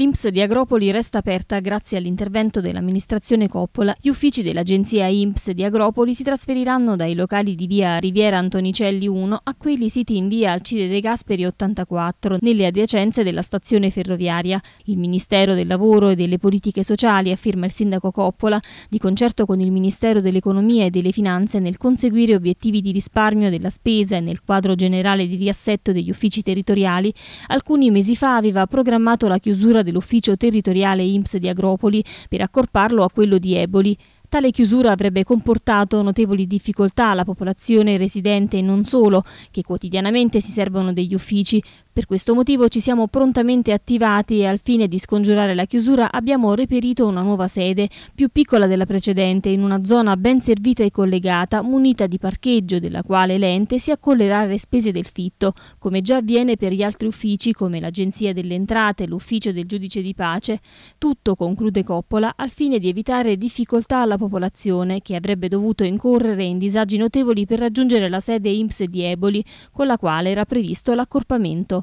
L'Inps di Agropoli resta aperta grazie all'intervento dell'amministrazione Coppola. Gli uffici dell'agenzia Inps di Agropoli si trasferiranno dai locali di via Riviera Antonicelli 1 a quelli siti in via Alcide De Gasperi 84, nelle adiacenze della stazione ferroviaria. Il Ministero del Lavoro e delle Politiche Sociali, afferma il sindaco Coppola, di concerto con il Ministero dell'Economia e delle Finanze nel conseguire obiettivi di risparmio della spesa e nel quadro generale di riassetto degli uffici territoriali, alcuni mesi fa aveva programmato la chiusura del dell'ufficio territoriale IMS di Agropoli per accorparlo a quello di Eboli. Tale chiusura avrebbe comportato notevoli difficoltà alla popolazione residente e non solo, che quotidianamente si servono degli uffici, per questo motivo ci siamo prontamente attivati e al fine di scongiurare la chiusura abbiamo reperito una nuova sede, più piccola della precedente, in una zona ben servita e collegata, munita di parcheggio, della quale l'ente si accollerà alle spese del fitto, come già avviene per gli altri uffici come l'Agenzia delle Entrate, e l'Ufficio del Giudice di Pace. Tutto, conclude Coppola, al fine di evitare difficoltà alla popolazione, che avrebbe dovuto incorrere in disagi notevoli per raggiungere la sede IMSS di Eboli, con la quale era previsto l'accorpamento.